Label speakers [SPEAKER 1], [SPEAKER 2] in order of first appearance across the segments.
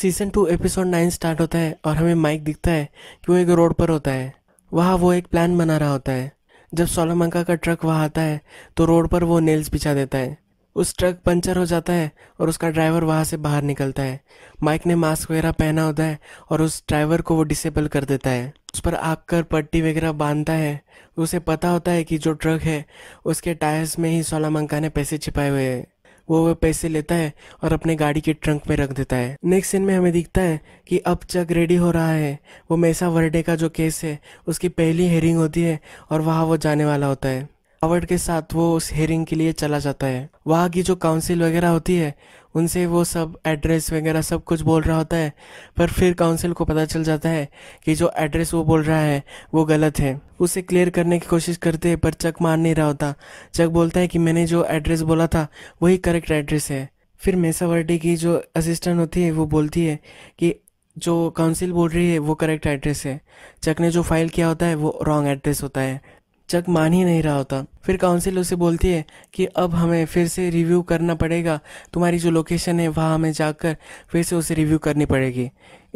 [SPEAKER 1] season two episode nine start होता है और हमें माइक दिखता है कि वो एक रोड पर होता है वहाँ वो एक प्लान बना रहा होता है जब सोलोमंका का ट्रक वहाँ आता है तो रोड पर वो नेल्स बिछा देता है उस ट्रक पंचर हो जाता है और उसका ड्राइवर वहाँ से बाहर निकलता है माइक ने मास्क वगैरह पहना होता है और उस ड्राइवर को वो डिसेबल कर देता है उस पर आग कर पट्टी वगैरह बांधता है उसे पता होता है कि जो ट्रक है उसके टायर्स में ही सोलामंका ने पैसे छिपाए हुए हैं वो वह पैसे लेता है और अपने गाड़ी के ट्रंक में रख देता है नेक्स्ट सीन में हमें दिखता है कि अब चक रेडी हो रहा है वो मैसा वर्डे का जो केस है उसकी पहली हेयरिंग होती है और वहाँ वो जाने वाला होता है अवर्ड के साथ वो उस हेयरिंग के लिए चला जाता है वहाँ की जो काउंसिल वगैरह होती है उनसे वो सब एड्रेस वगैरह सब कुछ बोल रहा होता है पर फिर काउंसिल को पता चल जाता है कि जो एड्रेस वो बोल रहा है वो गलत है उसे क्लियर करने की कोशिश करते हैं पर चक मार नहीं रहा होता चक बोलता है कि मैंने जो एड्रेस बोला था वही करेक्ट एड्रेस है फिर मेसावर्डी की जो असिस्टेंट होती है वो बोलती है कि जो काउंसिल बोल रही है वो करेक्ट एड्रेस है चक ने जो फाइल किया होता है वो रॉन्ग एड्रेस होता है चक मान ही नहीं रहा होता फिर काउंसिल उसे बोलती है कि अब हमें फिर से रिव्यू करना पड़ेगा तुम्हारी जो लोकेशन है वहाँ हमें जाकर फिर से उसे रिव्यू करनी पड़ेगी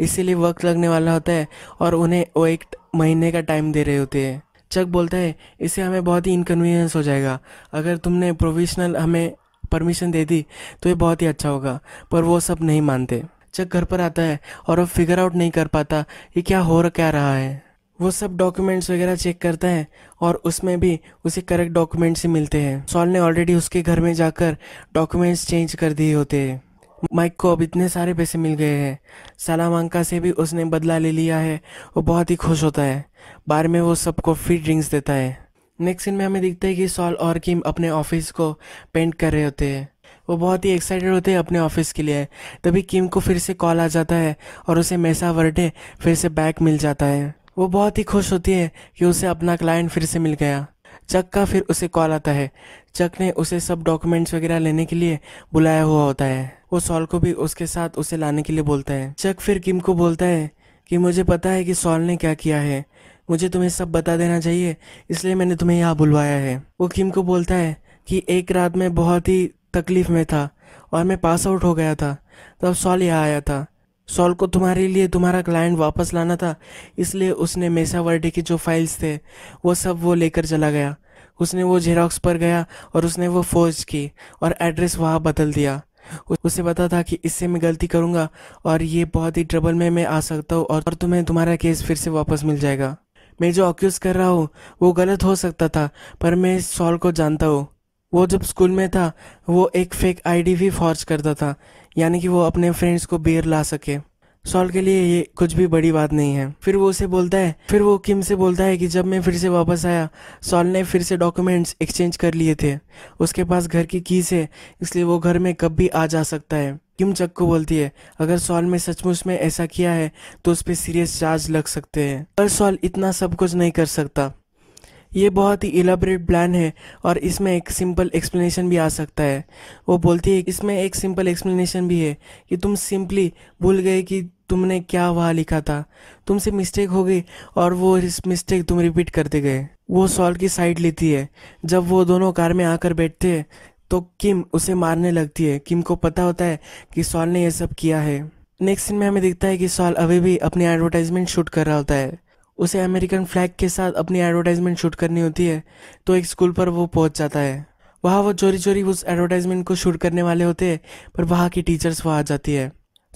[SPEAKER 1] इसीलिए वक्त लगने वाला होता है और उन्हें वो एक महीने का टाइम दे रहे होते हैं चक बोलता है इससे हमें बहुत ही इनकन्वीनियंस हो जाएगा अगर तुमने प्रोविशनल हमें परमिशन दे दी तो ये बहुत ही अच्छा होगा पर वो सब नहीं मानते चक घर पर आता है और वो फिगर आउट नहीं कर पाता कि क्या हो रहा क्या रहा है वो सब डॉक्यूमेंट्स वगैरह चेक करता है और उसमें भी उसे करेक्ट डॉक्यूमेंट्स ही मिलते हैं सॉल ने ऑलरेडी उसके घर में जाकर डॉक्यूमेंट्स चेंज कर दिए होते हैं माइक को अब इतने सारे पैसे मिल गए हैं सलामांका से भी उसने बदला ले लिया है वो बहुत ही खुश होता है बार में वो सबको फ्री ड्रिंक्स देता है नेक्स्ट सीन में हमें दिखता है कि सॉल और किम अपने ऑफिस को पेंट कर रहे होते हैं वो बहुत ही एक्साइटेड होते हैं अपने ऑफिस के लिए तभी किम को फिर से कॉल आ जाता है और उसे मैसा वर्डे फिर से बैक मिल जाता है वो बहुत ही खुश होती है कि उसे अपना क्लाइंट फिर से मिल गया चक का फिर उसे कॉल आता है चक ने उसे सब डॉक्यूमेंट्स वगैरह लेने के लिए बुलाया हुआ होता है वो सॉल को भी उसके साथ उसे लाने के लिए बोलता है चक फिर किम को बोलता है कि मुझे पता है कि सॉल ने क्या किया है मुझे तुम्हें सब बता देना चाहिए इसलिए मैंने तुम्हें यहाँ बुलवाया है वो किम को बोलता है कि एक रात में बहुत ही तकलीफ में था और मैं पास आउट हो गया था तब सॉल यहाँ आया था सॉल को तुम्हारे लिए तुम्हारा क्लाइंट वापस लाना था इसलिए उसने मेसा वर्डे की जो फाइल्स थे वो सब वो लेकर चला गया उसने वो जेरोक्स पर गया और उसने वो फोर्ज की और एड्रेस वहाँ बदल दिया उसे पता था कि इससे मैं गलती करूँगा और ये बहुत ही ट्रबल में मैं आ सकता हूँ और तुम्हें तुम्हारा केस फिर से वापस मिल जाएगा मैं जो अक्यूज़ कर रहा हूँ वो गलत हो सकता था पर मैं सॉल को जानता हूँ वो जब स्कूल में था वो एक फेक आईडी भी फॉर्ज करता था यानी कि वो अपने फ्रेंड्स को बेर ला सके सॉल के लिए ये कुछ भी बड़ी बात नहीं है फिर वो उसे बोलता है फिर वो किम से बोलता है कि जब मैं फिर से वापस आया सॉल ने फिर से डॉक्यूमेंट्स एक्सचेंज कर लिए थे उसके पास घर की कीज है इसलिए वो घर में कब भी आ जा सकता है किम चक को बोलती है अगर सॉल में सचमुच में ऐसा किया है तो उस पर सीरियस चार्ज लग सकते हैं पर सॉल इतना सब कुछ नहीं कर सकता ये बहुत ही इलेबरेट प्लान है और इसमें एक सिंपल एक्सप्लेनेशन भी आ सकता है वो बोलती है इसमें एक सिंपल एक्सप्लेनेशन भी है कि तुम सिंपली भूल गए कि तुमने क्या वहाँ लिखा था तुमसे मिस्टेक हो गई और वो इस मिस्टेक तुम रिपीट करते गए वो सॉल की साइड लेती है जब वो दोनों कार में आकर बैठते हैं तो किम उसे मारने लगती है किम को पता होता है कि सॉल ने यह सब किया है नेक्स्ट सीन में हमें दिखता है कि सॉल अभी भी अपनी एडवर्टाइजमेंट शूट कर रहा होता है उसे अमेरिकन फ्लैग के साथ अपनी एडवर्टाइजमेंट शूट करनी होती है तो एक स्कूल पर वो पहुंच जाता है वहाँ वो चोरी चोरी उस एडवर्टाइजमेंट को शूट करने वाले होते हैं पर वहाँ की टीचर्स वहाँ आ जाती है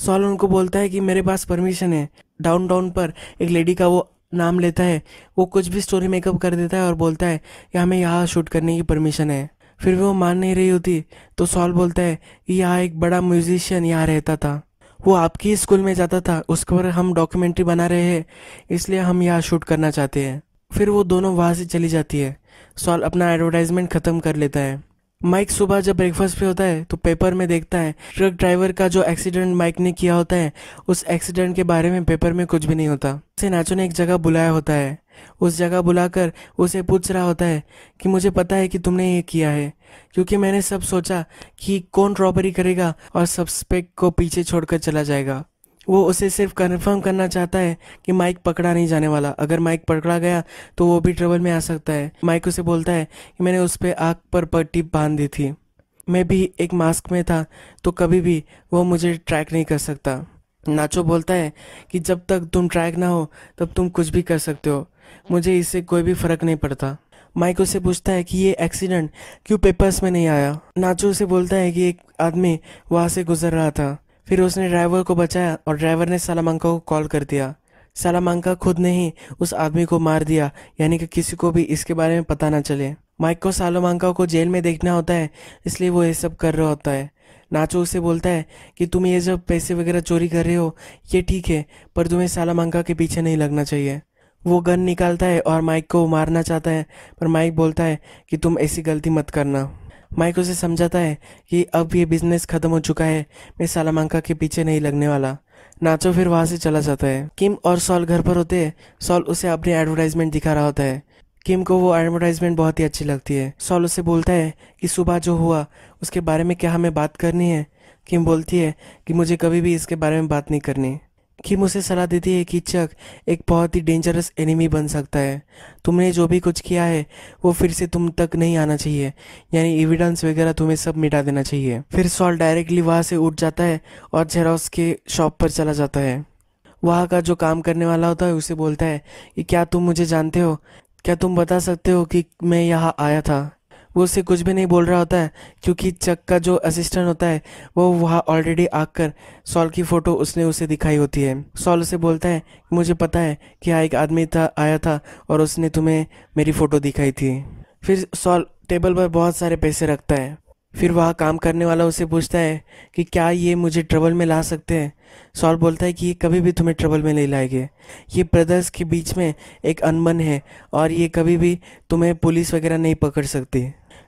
[SPEAKER 1] सॉल उनको बोलता है कि मेरे पास परमिशन है डाउन डाउन पर एक लेडी का वो नाम लेता है वो कुछ भी स्टोरी मेकअप कर देता है और बोलता है कि हमें यहाँ शूट करने की परमिशन है फिर भी वो मान नहीं रही होती तो सॉल बोलता है कि यहाँ एक बड़ा म्यूजिशियन यहाँ रहता था वो आपके स्कूल में जाता था उस पर हम डॉक्यूमेंट्री बना रहे हैं इसलिए हम यहाँ शूट करना चाहते हैं फिर वो दोनों वहाँ से चली जाती है सॉल अपना एडवर्टाइजमेंट ख़त्म कर लेता है माइक सुबह जब ब्रेकफास्ट पे होता है तो पेपर में देखता है ट्रक ड्राइवर का जो एक्सीडेंट माइक ने किया होता है उस एक्सीडेंट के बारे में पेपर में कुछ भी नहीं होता उसे नाचो ने एक जगह बुलाया होता है उस जगह बुलाकर उसे पूछ रहा होता है कि मुझे पता है कि तुमने ये किया है क्योंकि मैंने सब सोचा कि कौन रॉबरी करेगा और सब्सपेक्ट को पीछे छोड़कर चला जाएगा वो उसे सिर्फ कन्फर्म करना चाहता है कि माइक पकड़ा नहीं जाने वाला अगर माइक पकड़ा गया तो वो भी ट्रबल में आ सकता है माइक उसे बोलता है कि मैंने उस पर आग पर पट्टी बांध दी थी मैं भी एक मास्क में था तो कभी भी वो मुझे ट्रैक नहीं कर सकता नाचो बोलता है कि जब तक तुम ट्रैक ना हो तब तुम कुछ भी कर सकते हो मुझे इससे कोई भी फ़र्क नहीं पड़ता माइक उसे पूछता है कि ये एक्सीडेंट क्यों पेपर्स में नहीं आया नाचो उसे बोलता है कि एक आदमी वहाँ से गुजर रहा था फिर उसने ड्राइवर को बचाया और ड्राइवर ने सालामांका को कॉल कर दिया सलामांका खुद ने ही उस आदमी को मार दिया यानी कि किसी को भी इसके बारे में पता ना चले माइक को सालामांका को जेल में देखना होता है इसलिए वो ये सब कर रहा होता है नाचो उसे बोलता है कि तुम ये जब पैसे वगैरह चोरी कर रहे हो ये ठीक है पर तुम्हें सालामांका के पीछे नहीं लगना चाहिए वो गन निकालता है और माइक को मारना चाहता है पर माइक बोलता है कि तुम ऐसी गलती मत करना माइक उसे समझाता है कि अब ये बिजनेस ख़त्म हो चुका है मैं सालामांका के पीछे नहीं लगने वाला नाचो फिर वहाँ से चला जाता है किम और सॉल घर पर होते हैं सॉल उसे अपनी एडवर्टाइजमेंट दिखा रहा होता है किम को वो एडवर्टाइजमेंट बहुत ही अच्छी लगती है सॉल उसे बोलता है कि सुबह जो हुआ उसके बारे में क्या हमें बात करनी है किम बोलती है कि मुझे कभी भी इसके बारे में बात नहीं करनी किम उसे सलाह देती है कि चक एक बहुत ही डेंजरस एनिमी बन सकता है तुमने जो भी कुछ किया है वो फिर से तुम तक नहीं आना चाहिए यानी एविडेंस वगैरह तुम्हें सब मिटा देना चाहिए फिर सॉल डायरेक्टली वहाँ से उठ जाता है और जेरोस के शॉप पर चला जाता है वहाँ का जो काम करने वाला होता है उसे बोलता है कि क्या तुम मुझे जानते हो क्या तुम बता सकते हो कि मैं यहाँ आया था वो उसे कुछ भी नहीं बोल रहा होता है क्योंकि चक का जो असिस्टेंट होता है वो वहाँ ऑलरेडी आकर सॉल की फ़ोटो उसने उसे दिखाई होती है सॉल उसे बोलता है मुझे पता है कि यहाँ एक आदमी था आया था और उसने तुम्हें मेरी फ़ोटो दिखाई थी फिर सॉल टेबल पर बहुत सारे पैसे रखता है फिर वहाँ काम करने वाला उसे पूछता है कि क्या ये मुझे ट्रबल में ला सकते हैं सॉल बोलता है कि ये कभी भी तुम्हें ट्रबल में नहीं लाएंगे ये ब्रदर्स के बीच में एक अनबन है और ये कभी भी तुम्हें पुलिस वगैरह नहीं पकड़ सकती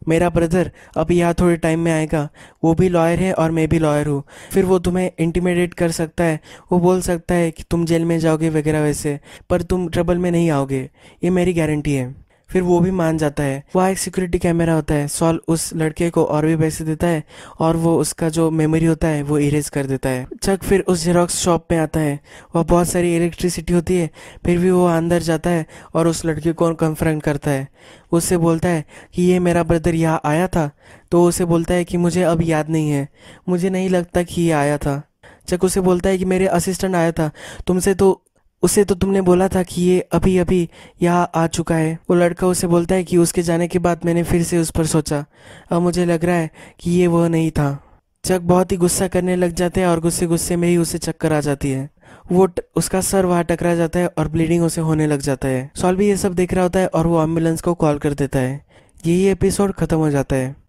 [SPEAKER 1] मेरा ब्रदर अब यहाँ थोड़े टाइम में आएगा वो भी लॉयर है और मैं भी लॉयर हूँ फिर वो तुम्हें इंटीमेडेट कर सकता है वो बोल सकता है कि तुम जेल में जाओगे वगैरह वैसे पर तुम ट्रबल में नहीं आओगे ये मेरी गारंटी है फिर वो भी मान जाता है वहाँ एक सिक्योरिटी कैमरा होता है सॉल उस लड़के को और भी पैसे देता है और वो उसका जो मेमोरी होता है वो इरेज कर देता है चक फिर उस जेरोक्स शॉप में आता है वह बहुत सारी इलेक्ट्रिसिटी होती है फिर भी वो अंदर जाता है और उस लड़के को कन्फ्रंट करता है उससे बोलता है कि ये मेरा ब्रदर यहाँ आया था तो उसे बोलता है कि मुझे अब याद नहीं है मुझे नहीं लगता कि ये आया था चक उसे बोलता है कि मेरे असिस्टेंट आया था तुमसे तो उसे तो तुमने बोला था कि ये अभी अभी यहाँ आ चुका है वो लड़का उसे बोलता है कि उसके जाने के बाद मैंने फिर से उस पर सोचा अब मुझे लग रहा है कि ये वह नहीं था चक बहुत ही गुस्सा करने लग जाते हैं और गुस्से गुस्से में ही उसे चक्कर आ जाती है वो उसका सर वहाँ टकरा जाता है और ब्लीडिंग उसे होने लग जाता है सॉल्वी ये सब देख रहा होता है और वो एम्बुलेंस को कॉल कर देता है यही एपिसोड ख़त्म हो जाता है